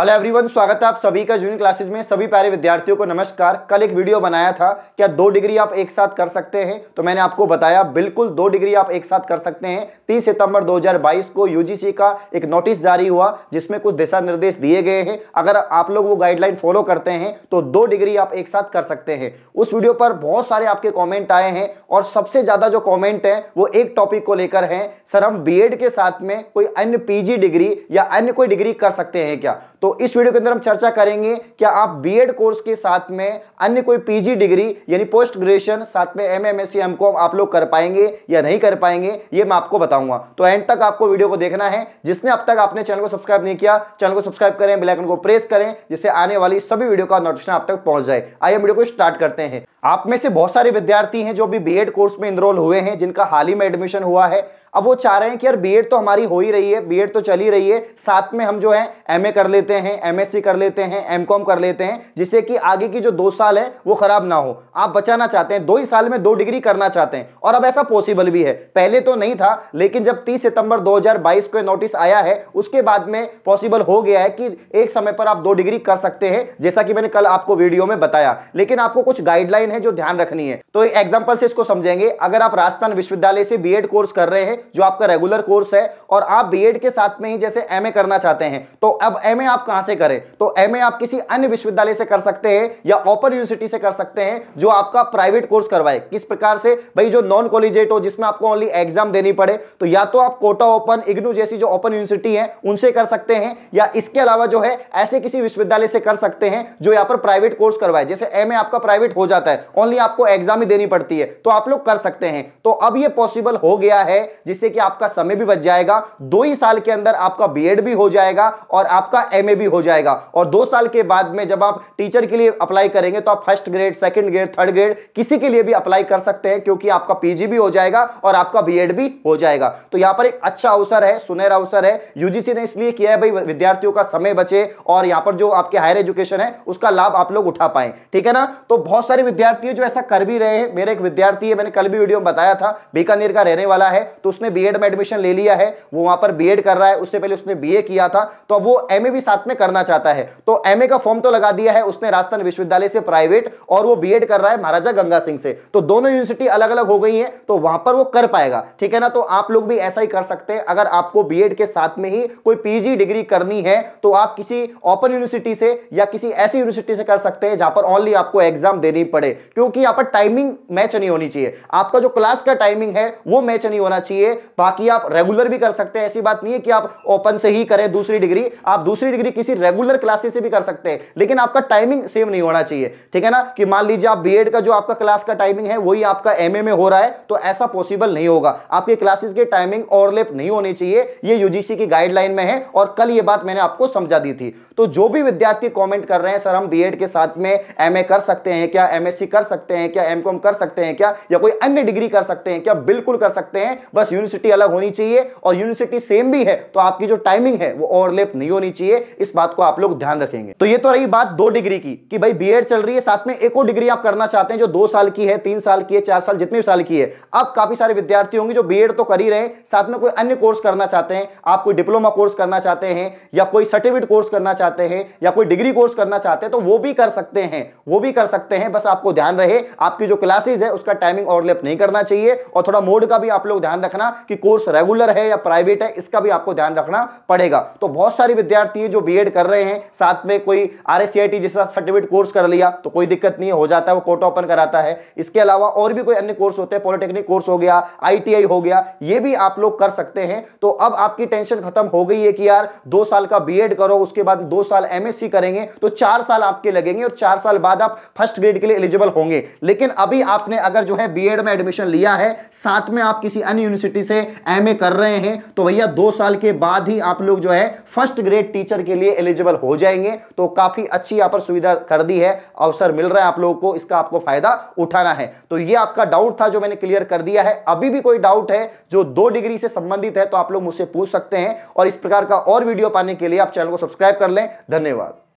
hello everyone स्वागत है आप सभी का जूनियर क्लासेज में सभी प्यारे विद्यार्थियों को नमस्कार कल एक वीडियो बनाया था क्या दो डिग्री आप एक साथ कर सकते हैं तो मैंने आपको बताया बिल्कुल दो डिग्री आप एक साथ कर सकते हैं 30 सितंबर 2022 को यूजीसी का एक नोटिस जारी हुआ जिसमें कुछ दिशा निर्देश दिए गए हैं अगर आप लोग वो गाइडलाइन फॉलो करते हैं तो दो डिग्री आप एक साथ कर सकते हैं उस वीडियो पर बहुत सारे आपके कॉमेंट आए हैं और सबसे ज़्यादा जो कॉमेंट है वो एक टॉपिक को लेकर है सर हम बी के साथ में कोई अन्य पी डिग्री या अन्य कोई डिग्री कर सकते हैं क्या तो तो इस वीडियो के अंदर हम चर्चा करेंगे क्या आप बीएड कोर्स के साथ में अन्य कोई पीजी डिग्री यानी पोस्ट ग्रेजुएशन साथ में एम एम एस आप लोग कर पाएंगे या नहीं कर पाएंगे ये मैं आपको बताऊंगा तो एंड तक आपको वीडियो को देखना है जिसने अब तक आपने चैनल को सब्सक्राइब नहीं किया चैनल को सब्सक्राइब करें बेलाइकन को प्रेस करें जिससे आने वाली सभी वीडियो का नोटिफिकेशन आप तक पहुंच जाए आइए वीडियो को स्टार्ट करते हैं आप में से बहुत सारे विद्यार्थी हैं जो भी एड कोर्स में इनरोल हुए हैं जिनका हाल ही में एडमिशन हुआ है अब वो चाह रहे हैं कि यार बीएड तो हमारी हो ही रही है बीएड तो चल ही रही है साथ में हम जो है एमए कर लेते हैं एमएससी कर लेते हैं एमकॉम कर लेते हैं जिससे कि आगे की जो दो साल है वो खराब ना हो आप बचाना चाहते हैं दो ही साल में दो डिग्री करना चाहते हैं और अब ऐसा पॉसिबल भी है पहले तो नहीं था लेकिन जब तीस सितंबर दो को नोटिस आया है उसके बाद में पॉसिबल हो गया है कि एक समय पर आप दो डिग्री कर सकते हैं जैसा कि मैंने कल आपको वीडियो में बताया लेकिन आपको कुछ गाइडलाइन है हैं जो ध्यान रखनी है तो एग्जाम्पल से इसको समझेंगे अगर आप राजस्थान विश्वविद्यालय से बी कोर्स कर रहे हैं जो आपका रेगुलर कोर्स है और आप बी के साथ में ही जैसे एम करना चाहते हैं तो अब एम आप कहां से करें तो एम आप किसी अन्य विश्वविद्यालय से कर सकते हैं या ओपन यूनिवर्सिटी से कर सकते हैं जो आपका प्राइवेट कोर्स करवाए किस प्रकार से भाई जो नॉन कॉलेजेट हो जिसमें आपको ओनली एग्जाम देनी पड़े तो या तो आप कोटा ओपन इग्नू जैसी जो ओपन यूनिवर्सिटी है उनसे कर सकते हैं या इसके अलावा जो है ऐसे किसी विश्वविद्यालय से कर सकते हैं जो यहां पर प्राइवेट कोर्स करवाए जैसे एम आपका प्राइवेट हो जाता है है ओनली आपको एग्जाम ही देनी पड़ती है तो आप लोग कर सकते हैं तो अब ये पॉसिबल हो गया है जिससे कि आपका समय भी बच जाएगा दो ही साल के अंदर आपका बी भी हो जाएगा और आपका एम भी हो जाएगा और दो साल के बाद में जब आप टीचर के लिए अप्लाई करेंगे तो आप first grade second grade third grade किसी के लिए भी अप्लाई कर सकते हैं क्योंकि आपका पीजी भी हो जाएगा और आपका बी भी हो जाएगा तो यहाँ पर एक अच्छा अवसर है सुनहरा अवसर है यूजीसी ने इसलिए किया है भाई विद्यार्थियों का समय बचे और यहां पर जो आपके हायर एजुकेशन है उसका लाभ आप लोग उठा पाए ठीक है ना तो बहुत सारे विद्यार्थी विद्यार्थी जो ऐसा कर भी रहे हैं मेरे एक विद्यार्थी है मैंने कल भी वीडियो में बताया था बीकानेर का रहने वाला है तो उसने बीएड में एडमिशन ले लिया है वो वहां पर बीएड कर रहा है उससे पहले उसने बीए किया था तो अब वो एमए भी साथ में करना चाहता है तो एमए का फॉर्म तो लगा दिया है उसने राजस्थान विश्वविद्यालय से प्राइवेट और वो बी कर रहा है महाराजा गंगा सिंह से तो दोनों यूनिवर्सिटी अलग अलग हो गई है तो वहां पर वो कर पाएगा ठीक है ना तो आप लोग भी ऐसा ही कर सकते हैं अगर आपको बी के साथ में ही कोई पीजी डिग्री करनी है तो आप किसी ओपन यूनिवर्सिटी से या किसी ऐसी यूनिवर्सिटी से कर सकते हैं जहां पर ओनली आपको एग्जाम देनी पड़े क्योंकि यहां पर टाइमिंग मैच नहीं होनी चाहिए आपका जो क्लास का टाइमिंग है वो मैच नहीं होना चाहिए बाकी आप रेगुलर भी कर सकते हैं ऐसी बात नहीं है कि आप ओपन से ही करें दूसरी डिग्री आप दूसरी डिग्री किसी रेगुलर क्लासेस से भी कर सकते हैं लेकिन आपका टाइमिंग सेम नहीं होना चाहिए ठीक है ना कि मान लीजिए आप बी का जो आपका क्लास का टाइमिंग है वही आपका एम में हो रहा है तो ऐसा पॉसिबल नहीं होगा आपके क्लासेस के टाइमिंग ओवरलैप नहीं होनी चाहिए ये यूजीसी की गाइडलाइन में है और कल ये बात मैंने आपको समझा दी थी तो जो भी विद्यार्थी कॉमेंट कर रहे हैं सर हम बी के साथ में एम कर सकते हैं क्या एमएससी कर सकते हैं क्या एम कर सकते हैं क्या या कोई अन्य डिग्री कर सकते हैं क्या बिल्कुल कर सकते हैं बस यूनिवर्सिटी अलग होनी चाहिए और यूनिवर्सिटी सेम भी है तो आपकी जो टाइमिंग है वो ओवरलेप नहीं होनी चाहिए इस बात को आप लोग ध्यान रखेंगे तो ये तो रही बात दो डिग्री की कि भाई बीएड चल रही है साथ में एक और डिग्री आप करना चाहते हैं जो दो साल की है तीन साल की है चार साल जितने साल की है अब काफी सारे विद्यार्थी होंगे जो बी तो कर ही रहे साथ में कोई अन्य कोर्स करना चाहते हैं आप कोई डिप्लोमा कोर्स करना चाहते हैं या कोई सर्टिफिकेट कोर्स करना चाहते हैं या कोई डिग्री कोर्स करना चाहते हैं तो वो भी कर सकते हैं वो भी कर सकते हैं बस आपको ध्यान रहे आपकी जो क्लासेज है उसका टाइमिंग ओवरलैप नहीं करना चाहिए और थोड़ा मोड का भी आप लोग ध्यान रखना कि कोर्स रेगुलर है या प्राइवेट है इसका भी आपको ध्यान रखना पड़ेगा तो बहुत सारे विद्यार्थी हैं जो बी कर रहे हैं साथ में कोई आर जैसा सर्टिफिकेट कोर्स कर लिया तो कोई दिक्कत नहीं हो जाता वो कोर्ट ओपन कराता है इसके अलावा और भी कोई अन्य कोर्स होते हैं पॉलिटेक्निक कोर्स हो गया आई हो गया ये भी आप लोग कर सकते हैं तो अब आपकी टेंशन खत्म हो गई है कि यार दो साल का बी करो उसके बाद दो साल एमएससी करेंगे तो चार साल आपके लगेंगे और चार साल बाद आप फर्स्ट ग्रेड के लिए एलिजिबल अवेलेबल होंगे लेकिन अभी आपने अगर जो है बीएड में एडमिशन लिया है साथ में आप किसी अन्य यूनिवर्सिटी से एमए कर रहे हैं तो भैया दो साल के बाद ही आप लोग जो है फर्स्ट ग्रेड टीचर के लिए एलिजिबल हो जाएंगे तो काफी अच्छी यहाँ पर सुविधा कर दी है अवसर मिल रहा है आप लोगों को इसका आपको फायदा उठाना है तो ये आपका डाउट था जो मैंने क्लियर कर दिया है अभी भी कोई डाउट है जो दो डिग्री से संबंधित है तो आप लोग मुझसे पूछ सकते हैं और इस प्रकार का और वीडियो पाने के लिए आप चैनल को सब्सक्राइब कर लें धन्यवाद